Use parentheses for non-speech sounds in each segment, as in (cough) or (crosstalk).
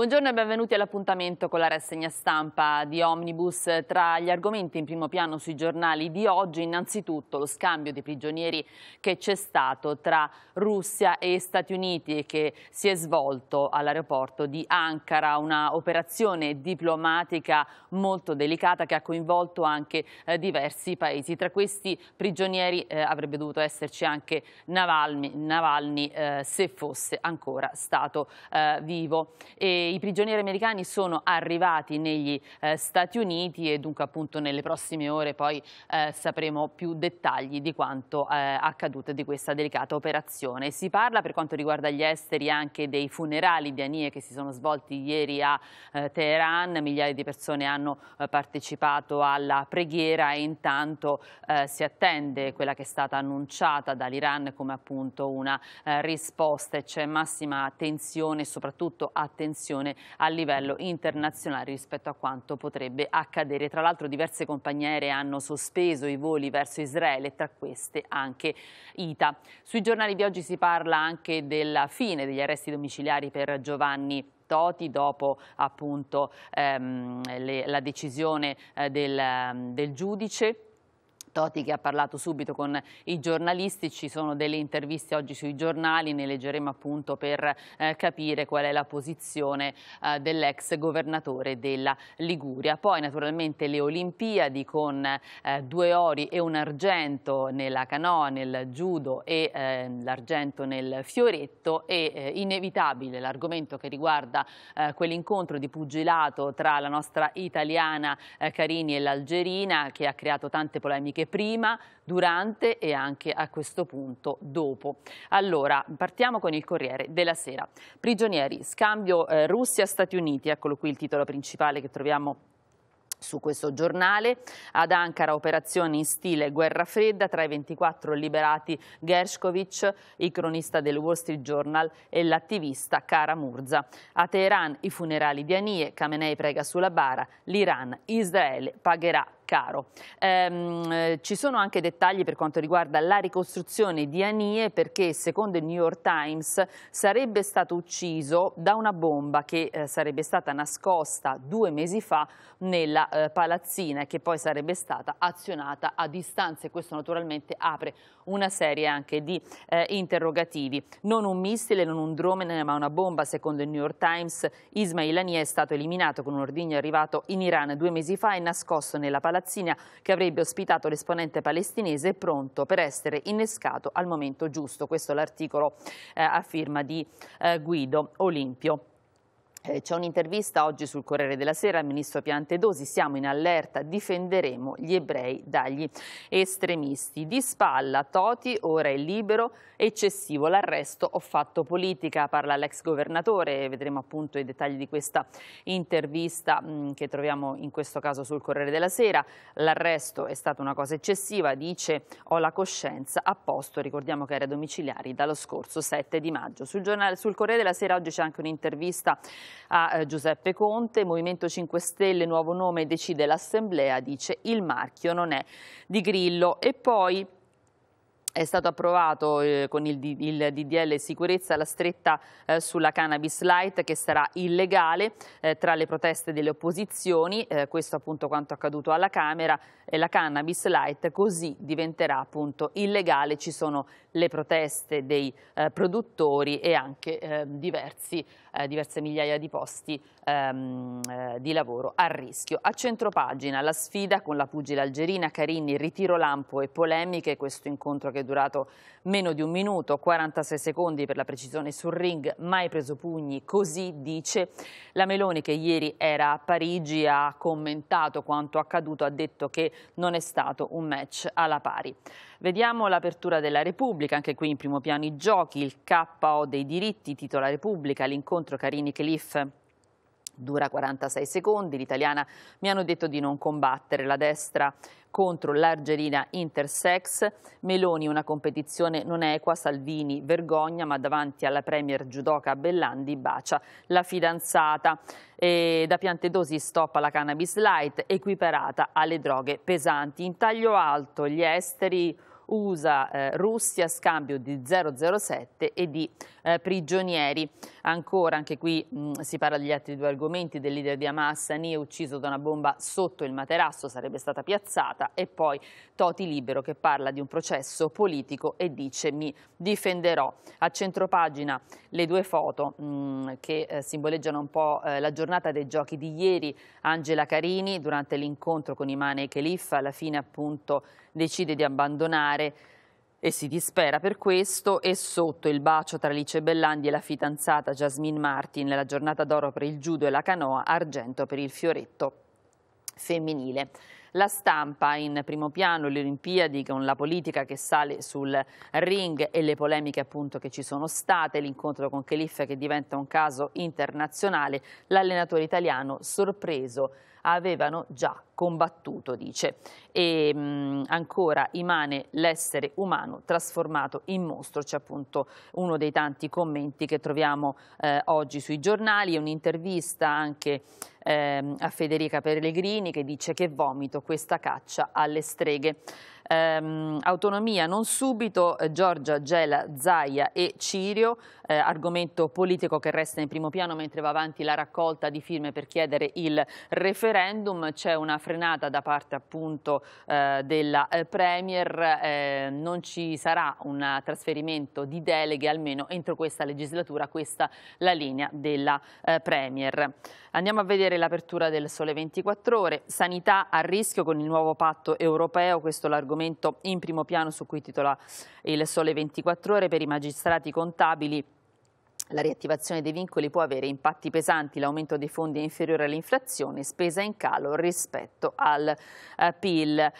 Buongiorno e benvenuti all'appuntamento con la rassegna stampa di Omnibus. Tra gli argomenti in primo piano sui giornali di oggi, innanzitutto lo scambio di prigionieri che c'è stato tra Russia e Stati Uniti e che si è svolto all'aeroporto di Ankara, una operazione diplomatica molto delicata che ha coinvolto anche eh, diversi paesi. Tra questi prigionieri eh, avrebbe dovuto esserci anche Navalny, Navalny eh, se fosse ancora stato eh, vivo. E i prigionieri americani sono arrivati negli eh, Stati Uniti e dunque appunto nelle prossime ore poi eh, sapremo più dettagli di quanto eh, accaduto di questa delicata operazione. Si parla per quanto riguarda gli esteri anche dei funerali di Anie che si sono svolti ieri a eh, Teheran, migliaia di persone hanno eh, partecipato alla preghiera e intanto eh, si attende quella che è stata annunciata dall'Iran come appunto una risposta e c'è massima tensione e soprattutto attenzione preoccupazione a livello internazionale rispetto a quanto potrebbe accadere. Tra l'altro diverse compagnie aeree hanno sospeso i voli verso Israele, tra queste anche ITA. Sui giornali di oggi si parla anche della fine degli arresti domiciliari per Giovanni Toti dopo appunto ehm, le, la decisione eh, del, del giudice Toti che ha parlato subito con i giornalisti, ci sono delle interviste oggi sui giornali, ne leggeremo appunto per eh, capire qual è la posizione eh, dell'ex governatore della Liguria. Poi naturalmente le Olimpiadi con eh, due ori e un argento nella canoa, nel judo e eh, l'argento nel fioretto e eh, inevitabile l'argomento che riguarda eh, quell'incontro di pugilato tra la nostra italiana Carini e l'Algerina che ha creato tante polemiche anche prima, durante e anche a questo punto dopo. Allora, partiamo con il Corriere della Sera. Prigionieri, scambio eh, Russia-Stati Uniti, eccolo qui il titolo principale che troviamo su questo giornale. Ad Ankara operazioni in stile guerra fredda, tra i 24 liberati Gershkovic, il cronista del Wall Street Journal e l'attivista Kara Murza. A Teheran i funerali di Anie, Khamenei prega sulla bara, l'Iran, Israele pagherà caro. Ehm, eh, ci sono anche dettagli per quanto riguarda la ricostruzione di Anie perché secondo il New York Times sarebbe stato ucciso da una bomba che eh, sarebbe stata nascosta due mesi fa nella eh, palazzina e che poi sarebbe stata azionata a distanza e questo naturalmente apre una serie anche di eh, interrogativi. Non un missile, non un drone ma una bomba secondo il New York Times Ismail Anie è stato eliminato con un ordigno arrivato in Iran due mesi fa e nascosto nella palazzina palazzina che avrebbe ospitato l'esponente palestinese è pronto per essere innescato al momento giusto. Questo è l'articolo eh, a firma di eh, Guido Olimpio. Eh, c'è un'intervista oggi sul Corriere della Sera al ministro Piantedosi, siamo in allerta, difenderemo gli ebrei dagli estremisti. Di spalla Toti, ora è libero, eccessivo l'arresto, ho fatto politica, parla l'ex governatore, vedremo appunto i dettagli di questa intervista mh, mm, che troviamo in questo caso sul Corriere della Sera. L'arresto è stata una cosa eccessiva, dice ho la coscienza a posto, ricordiamo che era domiciliari dallo scorso 7 di maggio. Sul, giornale, sul Corriere della Sera oggi c'è anche un'intervista a eh, Giuseppe Conte, Movimento 5 Stelle, nuovo nome, decide l'Assemblea, dice il marchio non è di Grillo. E poi è stato approvato eh, con il, il, DDL sicurezza la stretta eh, sulla cannabis light che sarà illegale eh, tra le proteste delle opposizioni, eh, questo appunto quanto accaduto alla Camera, e la cannabis light così diventerà appunto illegale, ci sono le proteste dei eh, produttori e anche diversi eh, diverse migliaia di posti ehm, eh, di lavoro a rischio. A centropagina la sfida con la pugile algerina Carini, ritiro lampo e polemiche, questo incontro che è durato meno di un minuto, 46 secondi per la precisione sul ring, mai preso pugni, così dice la Meloni che ieri era a Parigi, ha commentato quanto accaduto, ha detto che non è stato un match alla pari. Vediamo l'apertura della Repubblica, anche qui in primo piano i giochi, il KO dei diritti, titola Repubblica, l'incontro Carini Cliff dura 46 secondi, l'italiana mi hanno detto di non combattere, la destra contro l'Argerina Intersex, Meloni una competizione non equa, Salvini vergogna, ma davanti alla premier judoka Bellandi bacia la fidanzata. E da dosi stop alla cannabis light, equiparata alle droghe pesanti. In taglio alto gli esteri USA-Russia, eh, scambio di 007 e di eh, prigionieri. Ancora, anche qui mh, mm, si parla degli altri due argomenti, del leader di Hamas, Sani, ucciso da una bomba sotto il materasso, sarebbe stata piazzata, e poi Toti Libero che parla di un processo politico e dice mi difenderò. A centropagina le due foto mh, mm, che eh, simboleggiano un po' eh, la giornata dei giochi di ieri, Angela Carini durante l'incontro con Imane Khalif, alla fine appunto decide di abbandonare e si dispera per questo e sotto il bacio tra Alice Bellandi e la fidanzata Jasmine Martin, la giornata d'oro per il judo e la canoa, argento per il fioretto femminile. La stampa in primo piano, le Olimpiadi con la politica che sale sul ring e le polemiche appunto che ci sono state, l'incontro con Khalifa che diventa un caso internazionale, l'allenatore italiano sorpreso avevano già combattuto, dice. E mh, mm, ancora Imane l'essere umano trasformato in mostro, c'è appunto uno dei tanti commenti che troviamo eh, oggi sui giornali, un'intervista anche eh, a Federica Pellegrini che dice che vomito questa caccia alle streghe. Eh, autonomia non subito, eh, Giorgia, Gela, Zaia e Cirio eh, argomento politico che resta in primo piano mentre va avanti la raccolta di firme per chiedere il referendum. C'è una frenata da parte appunto eh, della eh, Premier, eh, non ci sarà un trasferimento di deleghe almeno entro questa legislatura, questa la linea della eh, Premier. Andiamo a vedere l'apertura del Sole 24 Ore, sanità a rischio con il nuovo patto europeo, questo è l'argomento in primo piano su cui titola il Sole 24 Ore per i magistrati contabili la riattivazione dei vincoli può avere impatti pesanti, l'aumento dei fondi è inferiore all'inflazione, spesa in calo rispetto al eh, PIL. Eh,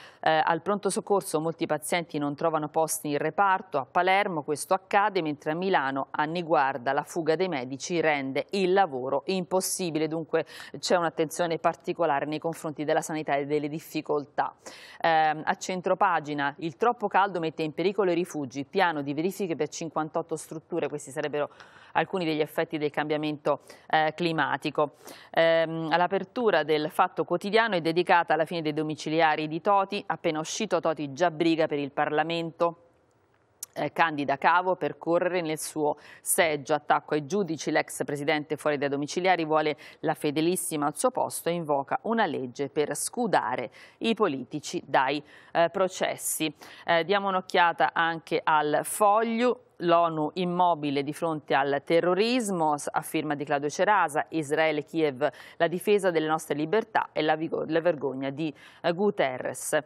al pronto soccorso molti pazienti non trovano posti in reparto, a Palermo questo accade mentre a Milano anni guarda la fuga dei medici rende il lavoro impossibile, dunque c'è un'attenzione particolare nei confronti della sanità e delle difficoltà. Eh, a centropagina il troppo caldo mette in pericolo i rifugi, piano di verifiche per 58 strutture, questi sarebbero alcuni degli effetti del cambiamento eh, climatico. Ehm, L'apertura del Fatto Quotidiano è dedicata alla fine dei domiciliari di Toti, appena uscito Toti già briga per il Parlamento, eh, Candida Cavo per correre nel suo seggio. Attacco ai giudici, l'ex presidente fuori dai domiciliari vuole la fedelissima al suo posto e invoca una legge per scudare i politici dai eh, processi. Eh, diamo un'occhiata anche al foglio l'ONU immobile di fronte al terrorismo, a firma di Claudio Cerasa, Israele, Kiev, la difesa delle nostre libertà e la, la vergogna di eh, Guterres.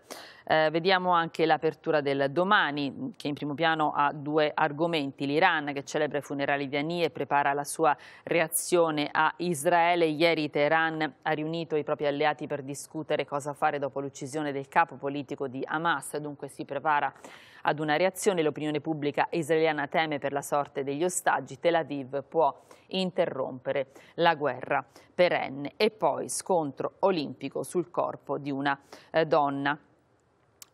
Eh, vediamo anche l'apertura del domani che in primo piano ha due argomenti, l'Iran che celebra i funerali di Ani e prepara la sua reazione a Israele. Ieri Teheran ha riunito i propri alleati per discutere cosa fare dopo l'uccisione del capo politico di Hamas, dunque si prepara ad una reazione. L'opinione pubblica israeliana teme per la sorte degli ostaggi. Tel Aviv può interrompere la guerra perenne. E poi scontro olimpico sul corpo di una eh, donna.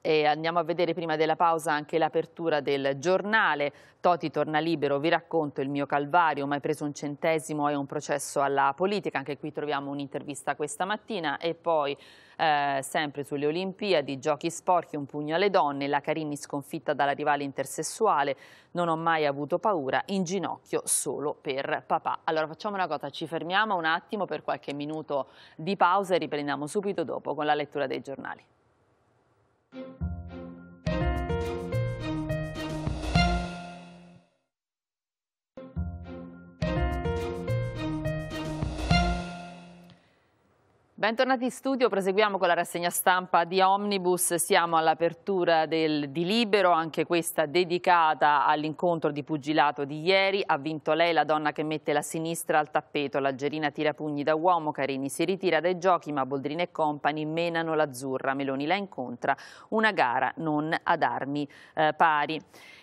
E andiamo a vedere prima della pausa anche l'apertura del giornale. Toti torna libero, vi racconto il mio calvario, mai preso un centesimo e un processo alla politica. Anche qui troviamo un'intervista questa mattina e poi eh, sempre sulle Olimpiadi, giochi sporchi, un pugno alle donne, la Carini sconfitta dalla rivale intersessuale, non ho mai avuto paura, in ginocchio solo per papà. Allora facciamo una cosa, ci fermiamo un attimo per qualche minuto di pausa e riprendiamo subito dopo con la lettura dei giornali. Thank you. Bentornati in studio, proseguiamo con la rassegna stampa di Omnibus, siamo all'apertura di Libero, anche questa dedicata all'incontro di pugilato di ieri, ha vinto lei la donna che mette la sinistra al tappeto, l'Algerina tira pugni da uomo, Carini si ritira dai giochi ma Boldrini e compagni menano l'azzurra, Meloni la incontra, una gara non ad armi eh, pari.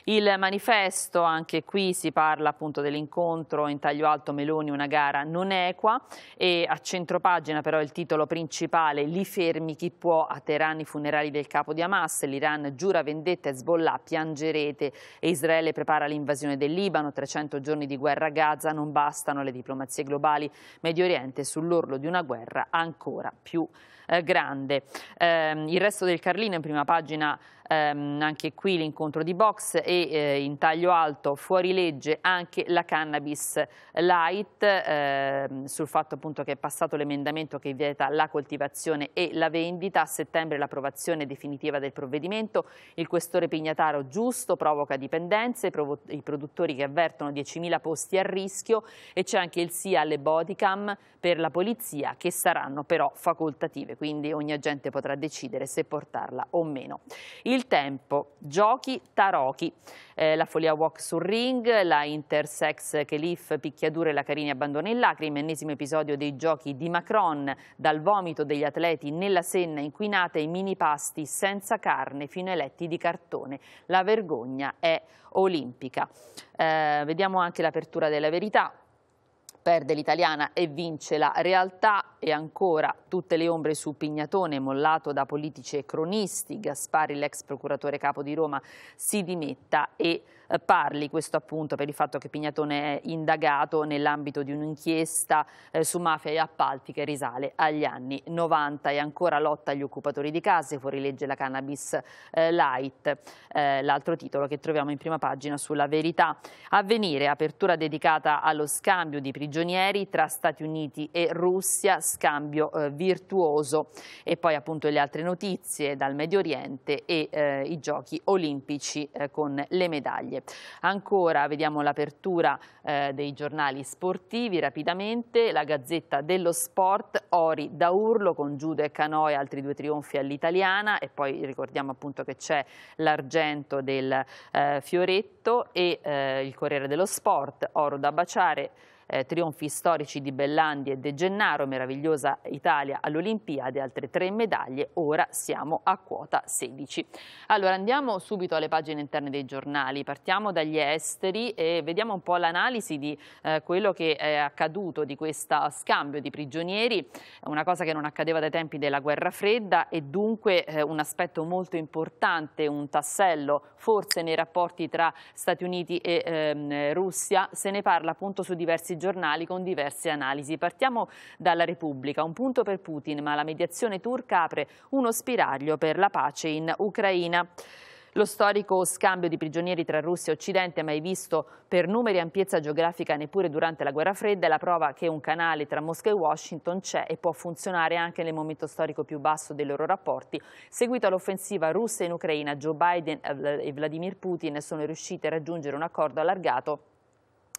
Il manifesto, anche qui si parla appunto dell'incontro in taglio alto Meloni, una gara non equa e a centropagina però il titolo principale, li fermi chi può a Teheran i funerali del capo di Hamas, l'Iran giura vendetta e sbollà, piangerete e Israele prepara l'invasione del Libano, 300 giorni di guerra a Gaza, non bastano le diplomazie globali, Medio Oriente sull'orlo di una guerra ancora più eh, grande. Eh, il resto del Carlino in prima pagina ehm, anche qui l'incontro di box e eh, in taglio alto fuori legge anche la cannabis light ehm, sul fatto appunto che è passato l'emendamento che vieta la coltivazione e la vendita, a settembre l'approvazione definitiva del provvedimento, il questore Pignataro giusto provoca dipendenze, i produttori che avvertono 10.000 posti a rischio e c'è anche il sì alle bodycam per la polizia che saranno però facoltative, quindi ogni agente potrà decidere se portarla o meno. Il il tempo, giochi, tarocchi, eh, la follia walk sul ring, la intersex Kelif, picchiadure, la Carini abbandona in lacrime, ennesimo episodio dei giochi di Macron, dal vomito degli atleti nella senna inquinata, i mini pasti senza carne fino ai letti di cartone. La vergogna è olimpica. Eh, vediamo anche l'apertura della verità perde l'italiana e vince la realtà e ancora tutte le ombre su Pignatone, mollato da politici e cronisti, Gaspari, l'ex procuratore capo di Roma, si dimetta e eh, parli, questo appunto per il fatto che Pignatone è indagato nell'ambito di un'inchiesta eh, su mafia e appalti che risale agli anni 90 e ancora lotta agli occupatori di case, fuori legge la cannabis eh, light, l'altro titolo che troviamo in prima pagina sulla verità. Avvenire, apertura dedicata allo scambio di prigionieri tra Stati Uniti e Russia, scambio virtuoso e poi appunto le altre notizie dal Medio Oriente e i giochi olimpici con le medaglie medaglie. Ancora vediamo l'apertura eh, dei giornali sportivi rapidamente, la Gazzetta dello Sport, Ori da Urlo con Giudo e Canoe, altri due trionfi all'italiana e poi ricordiamo appunto che c'è l'argento del eh, Fioretto e eh, il Corriere dello Sport, Oro da baciare, eh, trionfi storici di Bellandi e De Gennaro, meravigliosa Italia all'Olimpiade, altre tre medaglie, ora siamo a quota 16. Allora andiamo subito alle pagine interne dei giornali, partiamo dagli esteri e vediamo un po' l'analisi di eh, quello che è accaduto, di questo scambio di prigionieri, una cosa che non accadeva dai tempi della guerra fredda e dunque eh, un aspetto molto importante, un tassello forse nei rapporti tra Stati Uniti e ehm, Russia, se ne parla appunto su diversi giornali con diverse analisi. Partiamo dalla Repubblica, un punto per Putin, ma la mediazione turca apre uno spiraglio per la pace in Ucraina. Lo storico scambio di prigionieri tra Russia e Occidente, mai visto per numeri e ampiezza geografica neppure durante la guerra fredda, è la prova che un canale tra Mosca e Washington c'è e può funzionare anche nel momento storico più basso dei loro rapporti. Seguito all'offensiva russa in Ucraina, Joe Biden e Vladimir Putin sono riusciti a raggiungere un accordo allargato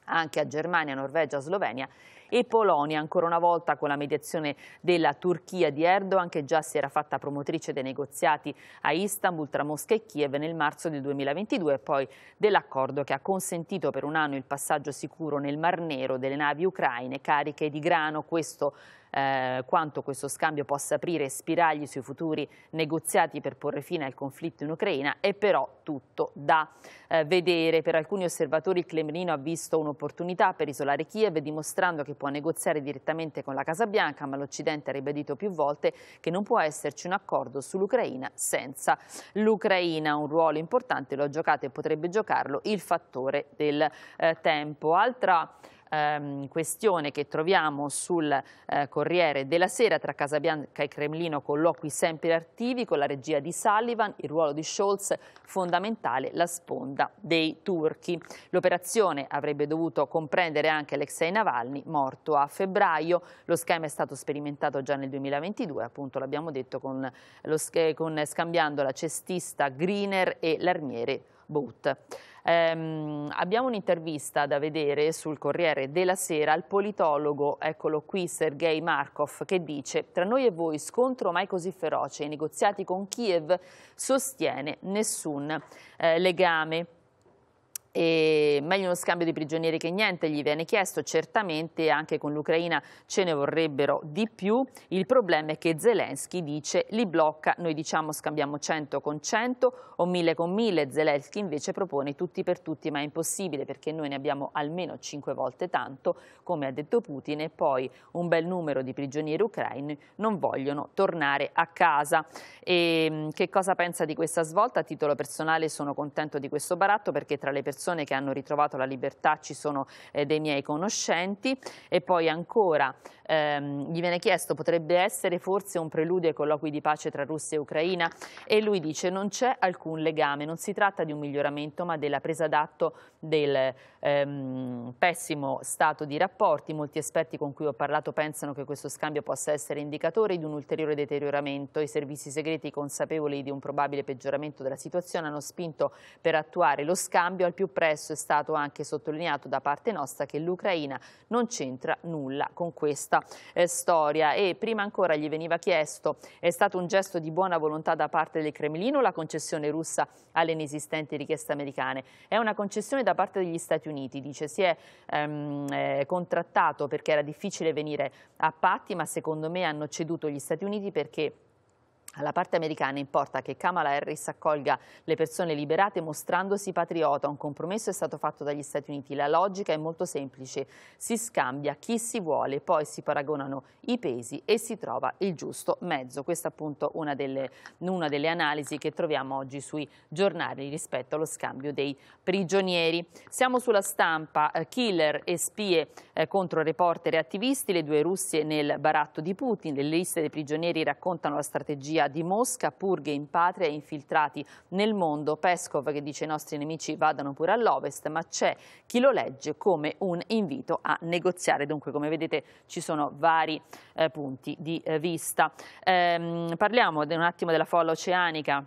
anche a Germania, Norvegia, Slovenia e Polonia. Ancora una volta con la mediazione della Turchia di Erdogan che già si era fatta promotrice dei negoziati a Istanbul tra Mosca e Kiev nel marzo del 2022 e poi dell'accordo che ha consentito per un anno il passaggio sicuro nel Mar Nero delle navi ucraine cariche di grano. Questo eh, quanto questo scambio possa aprire spiragli sui futuri negoziati per porre fine al conflitto in Ucraina, è però tutto da eh, vedere. Per alcuni osservatori il Cremlino ha visto un'opportunità per isolare Kiev dimostrando che può negoziare direttamente con la Casa Bianca, ma l'Occidente ha ribadito più volte che non può esserci un accordo sull'Ucraina senza l'Ucraina. Un ruolo importante lo ha giocato e potrebbe giocarlo il fattore del eh, tempo. Altra ehm, questione che troviamo sul eh, Corriere della Sera tra Casabianca e Cremlino colloqui sempre attivi con la regia di Sullivan, il ruolo di Scholz fondamentale, la sponda dei turchi. L'operazione avrebbe dovuto comprendere anche Alexei Navalny morto a febbraio, lo schema è stato sperimentato già nel 2022, appunto l'abbiamo detto con, lo, con, scambiando la cestista Greener e l'armiere boot. Ehm, abbiamo un'intervista da vedere sul Corriere della Sera al politologo, eccolo qui, Sergei Markov, che dice «Tra noi e voi scontro mai così feroce, i negoziati con Kiev sostiene nessun eh, legame». E meglio uno scambio di prigionieri che niente gli viene chiesto, certamente anche con l'Ucraina ce ne vorrebbero di più, il problema è che Zelensky dice li blocca, noi diciamo scambiamo 100 con 100 o 1000 con 1000, Zelensky invece propone tutti per tutti ma è impossibile perché noi ne abbiamo almeno 5 volte tanto, come ha detto Putin e poi un bel numero di prigionieri ucraini non vogliono tornare a casa. E ehm, che cosa pensa di questa svolta? A titolo personale sono contento di questo baratto perché tra le persone persone che hanno ritrovato la libertà ci sono eh, dei miei conoscenti e poi ancora ehm, gli viene chiesto potrebbe essere forse un preludio ai colloqui di pace tra Russia e Ucraina e lui dice non c'è alcun legame, non si tratta di un miglioramento ma della presa d'atto del ehm, pessimo stato di rapporti. Molti esperti con cui ho parlato pensano che questo scambio possa essere indicatore di un ulteriore deterioramento. I servizi segreti consapevoli di un probabile peggioramento della situazione hanno spinto per attuare lo scambio al più presto è stato anche sottolineato da parte nostra che l'Ucraina non c'entra nulla con questa nostra eh, storia e prima ancora gli veniva chiesto è stato un gesto di buona volontà da parte del Cremlino la concessione russa alle inesistenti richieste americane. È una concessione da parte degli Stati Uniti, dice si è ehm, eh, contrattato perché era difficile venire a patti ma secondo me hanno ceduto gli Stati Uniti perché alla parte americana importa che Kamala Harris accolga le persone liberate mostrandosi patriota. Un compromesso è stato fatto dagli Stati Uniti. La logica è molto semplice. Si scambia chi si vuole, poi si paragonano i pesi e si trova il giusto mezzo. Questa è appunto una delle, una delle analisi che troviamo oggi sui giornali rispetto allo scambio dei prigionieri. Siamo sulla stampa, eh, killer e spie eh, contro reporter e attivisti, le due Russie nel baratto di Putin. Le liste dei prigionieri raccontano la strategia di Mosca, purghe in patria e infiltrati nel mondo. Peskov che dice i nostri nemici vadano pure all'ovest, ma c'è chi lo legge come un invito a negoziare. Dunque, come vedete, ci sono vari eh, punti di eh, vista. Ehm, parliamo un attimo della folla oceanica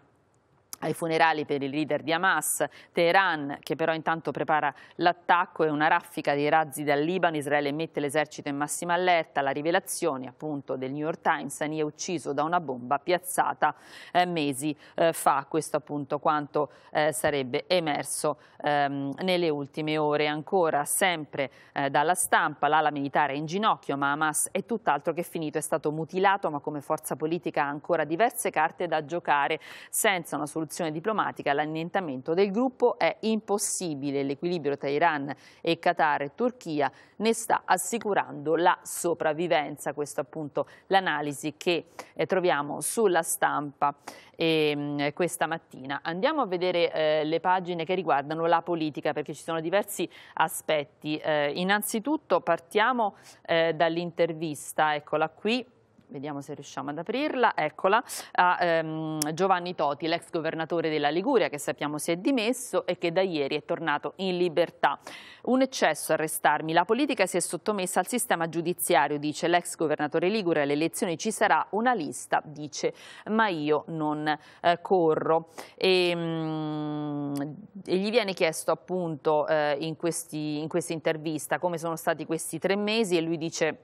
ai funerali per il leader di Hamas, Teheran che però intanto prepara l'attacco e una raffica dei razzi dal Libano, Israele mette l'esercito in massima allerta, la rivelazione appunto del New York Times, Sani è ucciso da una bomba piazzata eh, mesi eh, fa, questo appunto quanto eh, sarebbe emerso ehm, nelle ultime ore, ancora sempre eh, dalla stampa, l'ala militare è in ginocchio ma Hamas è tutt'altro che finito, è stato mutilato ma come forza politica ha ancora diverse carte da giocare senza una soluzione un'azione diplomatica, l'annientamento del gruppo è impossibile. L'equilibrio tra Iran e Qatar e Turchia ne sta assicurando la sopravvivenza. Questa appunto l'analisi che eh, troviamo sulla stampa eh, questa mattina. Andiamo a vedere eh, le pagine che riguardano la politica perché ci sono diversi aspetti. Eh, innanzitutto partiamo eh, dall'intervista, eccola qui vediamo se riusciamo ad aprirla, eccola, a ehm, Giovanni Toti, l'ex governatore della Liguria che sappiamo si è dimesso e che da ieri è tornato in libertà. Un eccesso arrestarmi, la politica si è sottomessa al sistema giudiziario, dice l'ex governatore Ligure, alle elezioni ci sarà una lista, dice, ma io non eh, corro. E, ehm, mh, e, gli viene chiesto appunto eh, in, questi, in questa intervista come sono stati questi tre mesi e lui dice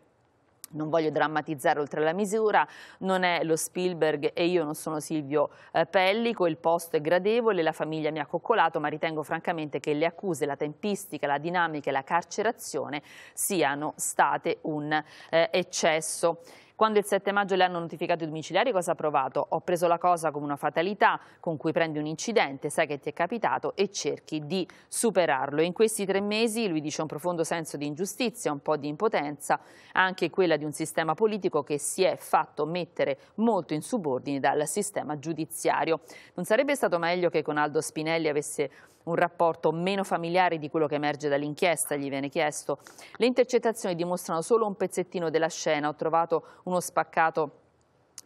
non voglio drammatizzare oltre la misura, non è lo Spielberg e io non sono Silvio eh, Pellico, il posto è gradevole, la famiglia mi ha coccolato, ma ritengo francamente che le accuse, la tempistica, la dinamica e la carcerazione siano state un eh, eccesso. Quando il 7 maggio le hanno notificato i domiciliari cosa ha provato? Ho preso la cosa come una fatalità con cui prendi un incidente, sai che ti è capitato e cerchi di superarlo. In questi tre mesi, lui dice, un profondo senso di ingiustizia, un po' di impotenza, anche quella di un sistema politico che si è fatto mettere molto in subordine dal sistema giudiziario. Non sarebbe stato meglio che con Aldo Spinelli avesse un rapporto meno familiare di quello che emerge dall'inchiesta, gli viene chiesto. Le intercettazioni dimostrano solo un pezzettino della scena, ho trovato uno spaccato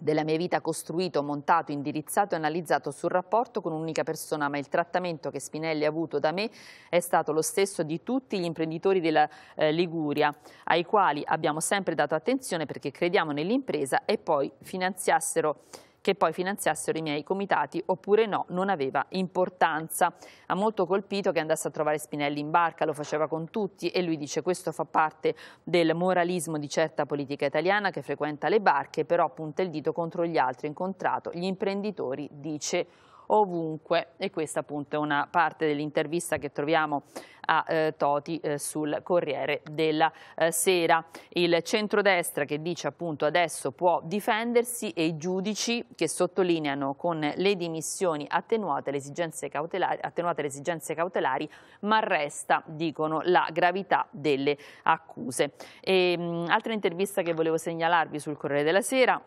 della mia vita costruito, montato, indirizzato e analizzato sul rapporto con un'unica persona, ma il trattamento che Spinelli ha avuto da me è stato lo stesso di tutti gli imprenditori della eh, Liguria, ai quali abbiamo sempre dato attenzione perché crediamo nell'impresa e poi finanziassero che poi finanziassero i miei comitati oppure no, non aveva importanza. Ha molto colpito che andasse a trovare Spinelli in barca, lo faceva con tutti e lui dice questo fa parte del moralismo di certa politica italiana che frequenta le barche, però punta il dito contro gli altri incontrato, gli imprenditori, dice ovunque e questa appunto è una parte dell'intervista che troviamo a eh, Toti eh, sul Corriere della eh, Sera. Il centrodestra che dice appunto adesso può difendersi e i giudici che sottolineano con le dimissioni attenuate le esigenze cautelari, attenuate le esigenze cautelari ma resta, dicono, la gravità delle accuse. E, ehm, mh, altra intervista che volevo segnalarvi sul Corriere della Sera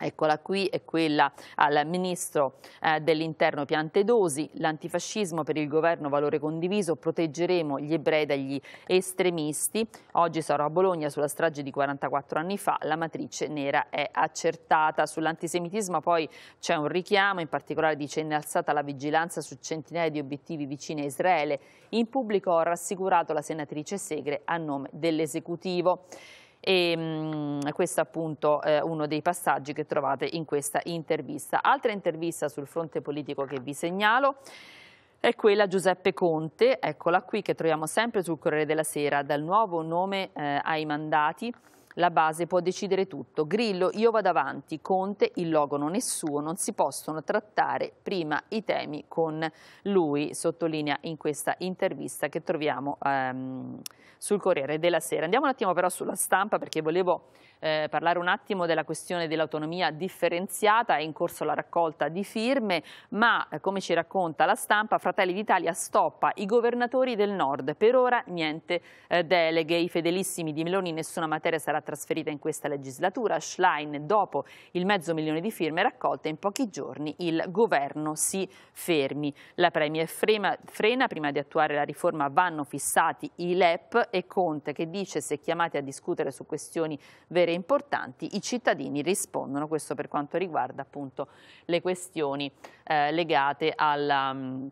Eccola qui è quella al Ministro eh, dell'Interno Piantedosi, l'antifascismo per il governo valore condiviso, proteggeremo gli ebrei dagli estremisti. Oggi sarò a Bologna sulla strage di 44 anni fa, la matrice nera è accertata. Sull'antisemitismo poi c'è un richiamo, in particolare dice innalzata la vigilanza su centinaia di obiettivi vicini a Israele. In pubblico ho rassicurato la senatrice Segre a nome dell'esecutivo e mh, mm, questo è appunto eh, uno dei passaggi che trovate in questa intervista. Altra intervista sul fronte politico che vi segnalo è quella Giuseppe Conte, eccola qui, che troviamo sempre sul Corriere della Sera, dal nuovo nome eh, ai mandati, la base può decidere tutto. Grillo, io vado avanti. Conte, il logo non è suo, non si possono trattare prima i temi con lui, sottolinea in questa intervista che troviamo ehm, sul Corriere della Sera. Andiamo un attimo però sulla stampa perché volevo eh, parlare un attimo della questione dell'autonomia differenziata, è in corso la raccolta di firme, ma eh, come ci racconta la stampa, Fratelli d'Italia stoppa i governatori del nord, per ora niente eh, deleghe, i fedelissimi di Meloni nessuna materia sarà trasferita in questa legislatura, Schlein dopo il mezzo milione di firme raccolte in pochi giorni il governo si fermi, la Premier frema, frena prima di attuare la riforma vanno fissati i LEP e Conte che dice se chiamati a discutere su questioni vere vere importanti, i cittadini rispondono, questo per quanto riguarda appunto le questioni eh, legate alla mm,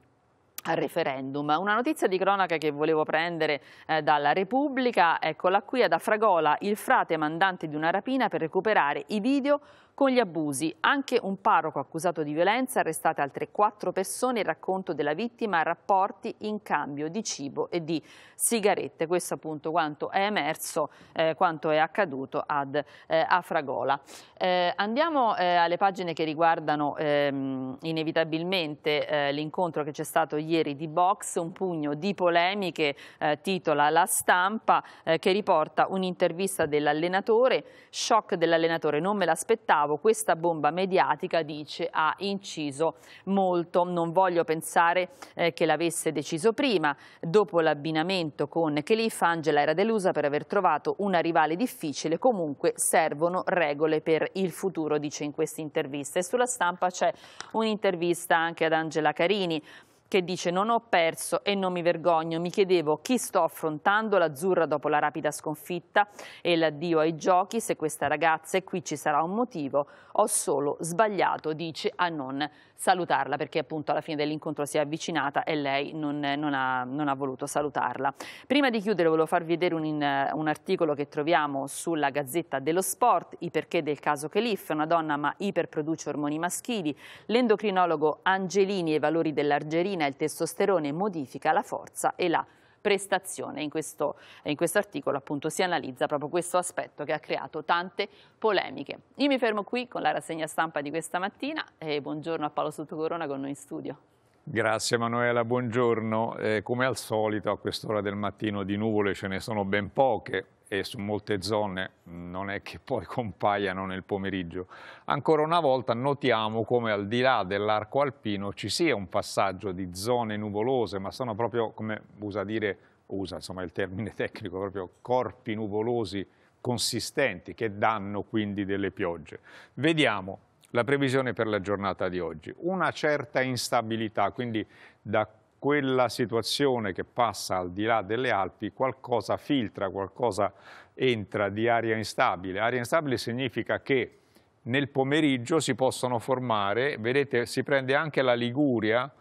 al referendum. Una notizia di cronaca che volevo prendere eh, dalla Repubblica, eccola qui ad Afragola, il frate mandante di una rapina per recuperare i video con gli abusi. Anche un parroco accusato di violenza, arrestate altre quattro persone, il racconto della vittima, rapporti in cambio di cibo e di sigarette. Questo appunto quanto è emerso, eh, quanto è accaduto ad eh, Afragola. Eh, andiamo eh, alle pagine che riguardano ehm, inevitabilmente eh, l'incontro che c'è stato ieri di Box, un pugno di polemiche, eh, titola La stampa, che riporta un'intervista dell'allenatore, shock dell'allenatore, non me l'aspettavo, Bravo, questa bomba mediatica dice ha inciso molto, non voglio pensare eh, che l'avesse deciso prima, dopo l'abbinamento con Kelif Angela era delusa per aver trovato una rivale difficile, comunque servono regole per il futuro, dice in questa intervista. E sulla stampa c'è un'intervista anche ad Angela Carini, che dice non ho perso e non mi vergogno, mi chiedevo chi sto affrontando l'azzurra dopo la rapida sconfitta e l'addio ai giochi, se questa ragazza è qui ci sarà un motivo, ho solo sbagliato, dice a non salutarla perché appunto alla fine dell'incontro si è avvicinata e lei non, non, ha, non, ha, voluto salutarla. Prima di chiudere volevo farvi vedere un, in, un articolo che troviamo sulla Gazzetta dello Sport, i perché del caso Kelif, una donna ma iperproduce ormoni maschili, l'endocrinologo Angelini e i valori dell'argerina e il testosterone modifica la forza e la prestazione. In questo, in questo articolo appunto si analizza proprio questo aspetto che ha creato tante polemiche. Io mi fermo qui con la rassegna stampa di questa mattina e buongiorno a Paolo Sottocorona con noi in studio. Grazie Emanuela, buongiorno. Eh, come al solito a quest'ora del mattino di nuvole ce ne sono ben poche, e su molte zone non è che poi (laughs) compaiano nel pomeriggio. Ancora una volta notiamo come al di là dell'arco alpino ci sia un passaggio di zone nuvolose, ma sono proprio, come usa dire, usa insomma il termine (laughs) tecnico, proprio corpi nuvolosi consistenti che danno quindi delle piogge. Vediamo la previsione per la giornata di oggi. Una certa instabilità, quindi da quella situazione che passa al di là delle Alpi qualcosa filtra, qualcosa entra di aria instabile. Aria instabile significa che nel pomeriggio si possono formare, vedete si prende anche la Liguria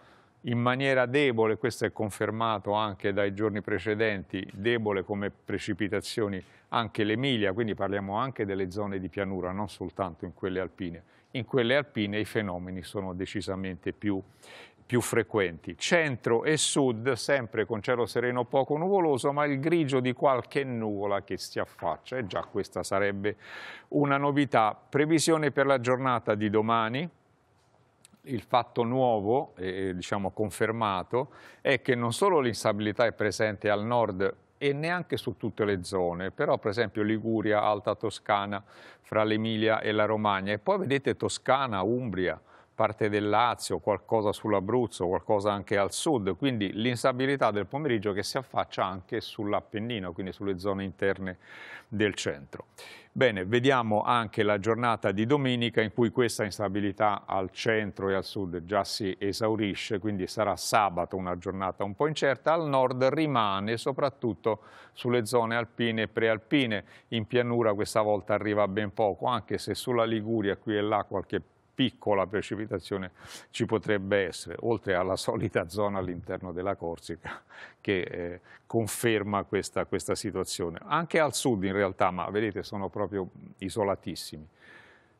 in maniera debole, questo è confermato anche dai giorni precedenti, debole come precipitazioni anche l'Emilia, quindi parliamo anche delle zone di pianura, non soltanto in quelle alpine. In quelle alpine i fenomeni sono decisamente più più frequenti. Centro e sud sempre con cielo sereno poco nuvoloso, ma il grigio di qualche nuvola che si affaccia e già questa sarebbe una novità. Previsione per la giornata di domani. Il fatto nuovo, eh, diciamo confermato, è che non solo l'instabilità è presente al nord e neanche su tutte le zone, però per esempio Liguria, Alta Toscana, fra l'Emilia e la Romagna e poi vedete Toscana, Umbria, parte del Lazio, qualcosa sull'Abruzzo, qualcosa anche al sud, quindi l'instabilità del pomeriggio che si affaccia anche sull'Appennino, quindi sulle zone interne del centro. Bene, vediamo anche la giornata di domenica in cui questa instabilità al centro e al sud già si esaurisce, quindi sarà sabato una giornata un po' incerta, al nord rimane soprattutto sulle zone alpine e prealpine, in pianura questa volta arriva ben poco, anche se sulla Liguria qui e là qualche piccola precipitazione ci potrebbe essere, oltre alla (laughs) solita zona all'interno della Corsica che eh, conferma questa, questa situazione. Anche al sud in realtà, ma vedete sono proprio isolatissimi.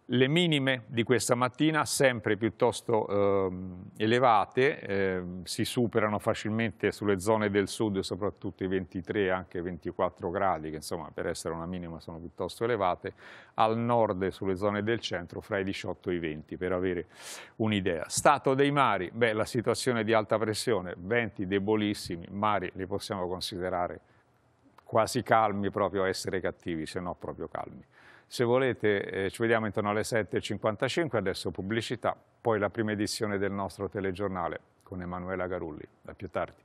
Le minime di questa mattina sempre piuttosto eh, elevate, eh, si superano facilmente sulle zone del sud, soprattutto i 23, anche 24 gradi, che insomma per essere una minima sono piuttosto elevate, al nord sulle zone del centro fra i 18 e i 20, per avere un'idea. Stato dei mari, beh, la situazione di alta pressione, venti debolissimi, mari li possiamo considerare quasi calmi proprio essere cattivi, se no proprio calmi. Se volete eh, ci vediamo intorno alle 7.55, adesso pubblicità, poi la prima edizione del nostro telegiornale con Emanuela Garulli. A più tardi.